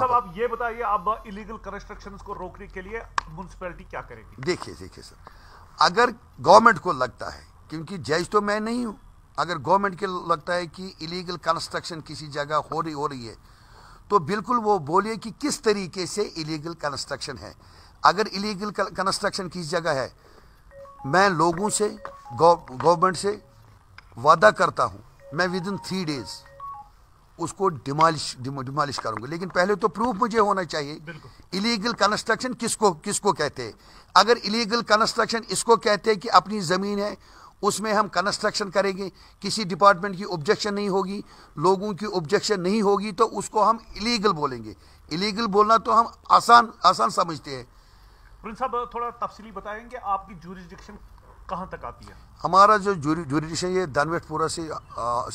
सब आप ये बताइए आप इलीगल कंस्ट्रक्शन को रोकने के लिए म्यूनसिपैलिटी क्या करेगी देखिए देखिए सर अगर गवर्नमेंट को लगता है क्योंकि जज तो मैं नहीं हूँ अगर गवर्नमेंट के लगता है कि इलीगल कंस्ट्रक्शन किसी जगह हो रही हो रही है तो बिल्कुल वो बोलिए कि किस तरीके से इलीगल कंस्ट्रक्शन है अगर इलीगल कंस्ट्रक्शन किस जगह है मैं लोगों से गवर्नमेंट से वादा करता हूँ मैं विद इन थ्री डेज़ उसको डिमालिश डिमालिश करूंगा लेकिन पहले तो प्रूफ मुझे होना चाहिए इलीगल कंस्ट्रक्शन किसको किसको कहते हैं अगर इलीगल कंस्ट्रक्शन इसको कहते हैं कि अपनी ज़मीन है उसमें हम कंस्ट्रक्शन करेंगे किसी डिपार्टमेंट की ऑब्जेक्शन नहीं होगी लोगों की ऑब्जेक्शन नहीं होगी तो उसको हम इलीगल बोलेंगे इलीगल बोलना तो हम आसान आसान समझते हैं प्रिंस साहब थोड़ा तफसली बताएंगे आपकी जूरिस्डिक्शन कहाँ तक आती है हमारा जो जुरिडिशन ये दानवेटपुरा से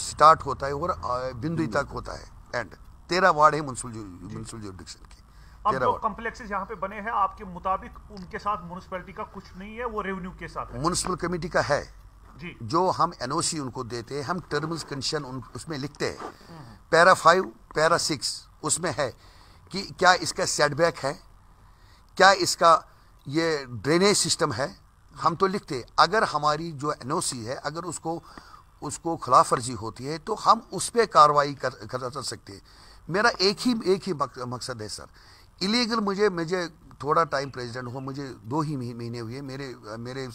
स्टार्ट होता है और बिंदु तक होता है एंड तेरह वार्ड है म्यूनसिपल जुरिडिक्शन की अब जो कॉम्प्लेक्सेस यहाँ पे बने हैं आपके मुताबिक उनके साथ म्यूनसिपैलिटी का कुछ नहीं है वो रेवेन्यू के साथ म्यूनसिपल कमेटी का है जी जो हम एनओसी उनको देते हैं हम टर्म्स कंडीशन उसमें लिखते हैं पैरा फाइव पैरा सिक्स उसमें है कि क्या इसका सेटबैक है क्या इसका ये ड्रेनेज सिस्टम है हम तो लिखते अगर हमारी जो एन है अगर उसको उसको खिलाफ वर्जी होती है तो हम उस पर कार्रवाई कर, कर, सकते हैं मेरा एक ही एक ही मकसद है सर इलीगल मुझे मुझे थोड़ा टाइम प्रेसिडेंट हुआ मुझे दो ही महीने हुए मेरे मेरे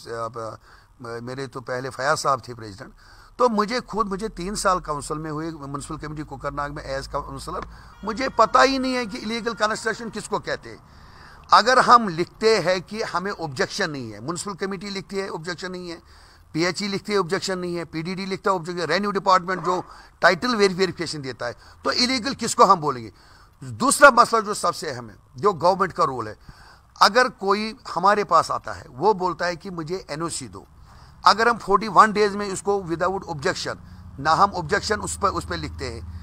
मेरे तो पहले फयाज साहब थे प्रेसिडेंट तो मुझे खुद मुझे तीन साल काउंसिल में हुए म्यूनसिपल कमेटी कोकरनाग में एज काउंसलर मुझे पता ही नहीं है कि इलीगल कंस्ट्रक्शन किसको कहते हैं अगर हम लिखते हैं कि हमें ऑब्जेक्शन नहीं है म्यूनसिपल कमेटी लिखती है ऑब्जेक्शन नहीं है पीएचई लिखते ऑब्जेक्शन नहीं है पीडीडी लिखता है ऑब्जेक्शन रेन्यू डिपार्टमेंट जो टाइटल वेरिफिकेशन देता है तो इलीगल किसको हम बोलेंगे दूसरा मसला जो सबसे अहम है जो गवर्नमेंट का रोल है अगर कोई हमारे पास आता है वो बोलता है कि मुझे एन दो अगर हम 41 डेज में इसको विदाउट ऑब्जेक्शन ना हम ऑब्जेक्शन उस पर उस पर लिखते हैं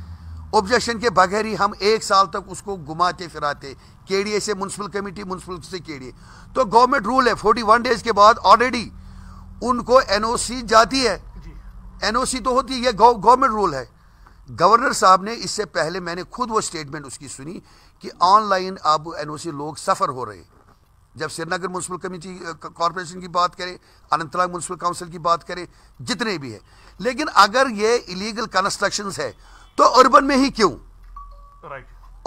ऑब्जेक्शन के बगैर ही हम एक साल तक उसको घुमाते फिराते ए से म्यूनसिपल कमेटी म्यूनसिपल से ए तो गवर्नमेंट रूल है फोर्टी वन डेज के बाद ऑलरेडी उनको एन ओ सी जाती है एन ओ सी तो होती है यह गवर्नमेंट रूल है गवर्नर साहब ने इससे पहले मैंने खुद वो स्टेटमेंट उसकी सुनी कि ऑनलाइन अब एन ओ सी लोग सफ़र हो रहे जब श्रीनगर म्यूनसिपल कमेटी कॉरपोरेशन की बात करें अनंतनाग म्यूनसिपल काउंसिल की बात करें जितने भी है लेकिन अगर ये इलीगल कंस्ट्रक्शन है तो अर्बन में ही क्यों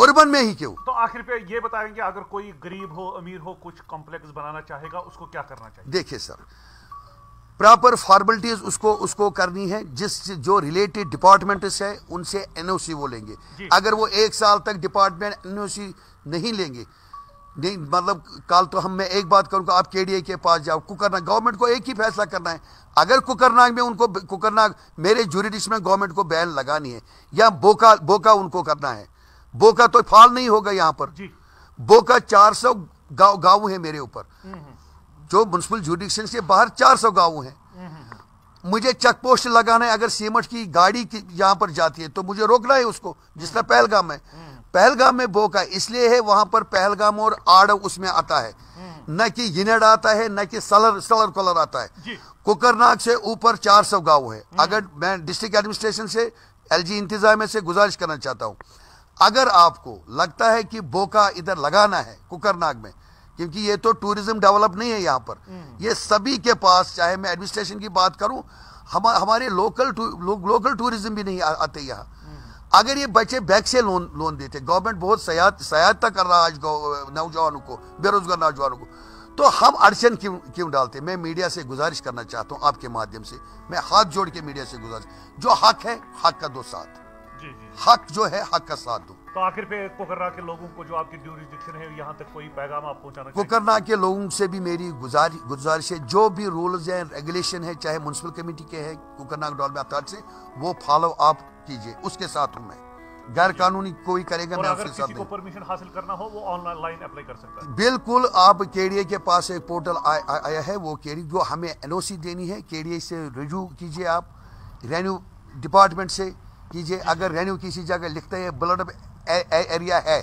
अर्बन में ही क्यों तो आखिर पे ये बताएंगे अगर कोई गरीब हो अमीर हो कुछ कॉम्प्लेक्स बनाना चाहेगा उसको क्या करना चाहिए देखिए सर प्रॉपर फॉर्मेलिटीज उसको उसको करनी है जिस जो रिलेटेड डिपार्टमेंट है उनसे एनओसी वो लेंगे अगर वो एक साल तक डिपार्टमेंट एनओसी नहीं लेंगे नहीं मतलब कल तो हम मैं एक बात करूंगा आप के के पास जाओ कुकरनाग गवर्नमेंट को एक ही फैसला करना है अगर कुकरनाग में उनको कुकरनाग मेरे जूरिडिक्स में गवर्नमेंट को बैन लगानी है या बोका बोका उनको करना है बोका तो फाल नहीं होगा यहाँ पर बोका चार सौ गाँव गाँव है मेरे ऊपर हम्म, हम्म। जो म्यूनसिपल जूडिक्शन के बाहर चार सौ गाँव है हम्म, मुझे चेक पोस्ट लगाना है अगर सीमठ की गाड़ी की यहाँ पर जाती है तो मुझे रोकना है उसको जिस तरह पहलगाम है पहलगाम में बो का इसलिए है वहां पर पहलगाम और आड़ उसमें आता है हम्म। न कि यिनेड आता है न कि सलर सलर कलर आता है कुकरनाग से ऊपर 400 गाँव है हम्म। अगर मैं डिस्ट्रिक्ट एडमिनिस्ट्रेशन से एलजी इंतजाम से गुजारिश करना चाहता हूं अगर आपको लगता है कि बोका इधर लगाना है कुकरनाग में क्योंकि ये तो टूरिज्म डेवलप नहीं है यहाँ पर हम्म। ये सभी के पास चाहे मैं एडमिनिस्ट्रेशन की बात करूं हम हमारे लोकल लो, लोकल टूरिज्म भी नहीं आ, आते यहाँ अगर ये बच्चे बैंक से लोन लोन देते गवर्नमेंट बहुत सहायता कर रहा है आज नौजवानों को बेरोजगार नौजवानों को तो हम अड़चन क्यों क्यों डालते मैं मीडिया से गुजारिश करना चाहता हूँ आपके माध्यम से मैं हाथ जोड़ के मीडिया से गुजारिश जो हक है हक का दो साथ हक जो है हक का साथ दो तो आखिर पे कोकरना के लोगों को जो आपकी ड्यूरिस्डिक्शन है यहाँ तक कोई पैगाम आप पहुँचाना कोकरना के लोगों से भी मेरी गुजारिश गुजारिश है जो भी रूल्स हैं रेगुलेशन है चाहे म्यूनसिपल कमेटी के हैं कोकरना डॉल अथॉरिटी से वो फॉलो आप कीजिए उसके साथ हूँ मैं गैर कानूनी कोई करेगा मैं आपके साथ को परमिशन हासिल करना हो वो ऑनलाइन अप्लाई कर सकता है बिल्कुल आप केडीए के पास एक पोर्टल आ, आ, आया है वो केडीए जो हमें एनओसी देनी है केडीए से रिजू कीजिए आप रेन्यू डिपार्टमेंट से कीजिए अगर रेन्यू किसी जगह लिखते हैं ब्लड ए, ए, एरिया है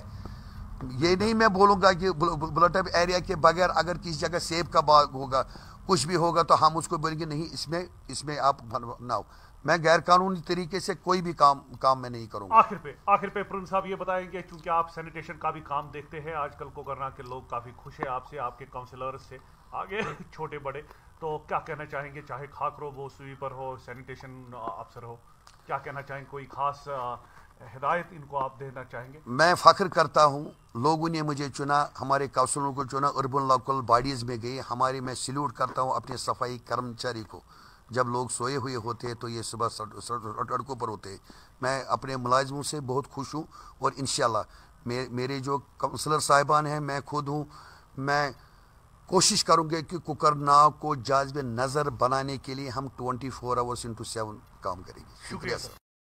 ये नहीं मैं बोलूँगा कि ब्लड टाइप एरिया के बगैर अगर किसी जगह सेब का बाग होगा कुछ भी होगा तो हम उसको बोलेंगे नहीं इसमें इसमें आप बनाओ मैं गैर कानूनी तरीके से कोई भी काम काम में नहीं करूंगा आखिर पे आखिर पे प्रिंस साहब ये बताएंगे क्योंकि आप सैनिटेशन का भी काम देखते हैं आजकल को करना के लोग काफ़ी खुश है आपसे आपके काउंसलर्स से आगे छोटे बड़े तो क्या कहना चाहेंगे चाहे रो वो स्वीपर हो सैनिटेशन अफसर हो क्या कहना चाहेंगे कोई खास हिदायत इनको आप देना चाहेंगे मैं फ़ख्र करता हूँ लोगों ने मुझे चुना हमारे कौंसलों को चुना अर्बन लोकल बॉडीज़ में गई हमारे मैं सल्यूट करता हूँ अपने सफाई कर्मचारी को जब लोग सोए हुए होते हैं तो ये सुबह सड़कों पर होते मैं अपने मुलाजमों से बहुत खुश हूँ और इन मे, मेरे जो काउंसलर साहिबान हैं मैं खुद हूँ मैं कोशिश करोगे कि कुकर नाव को जाजब नज़र बनाने के लिए हम 24 फोर आवर्स इंटू सेवन काम करेंगे शुक्रिया सर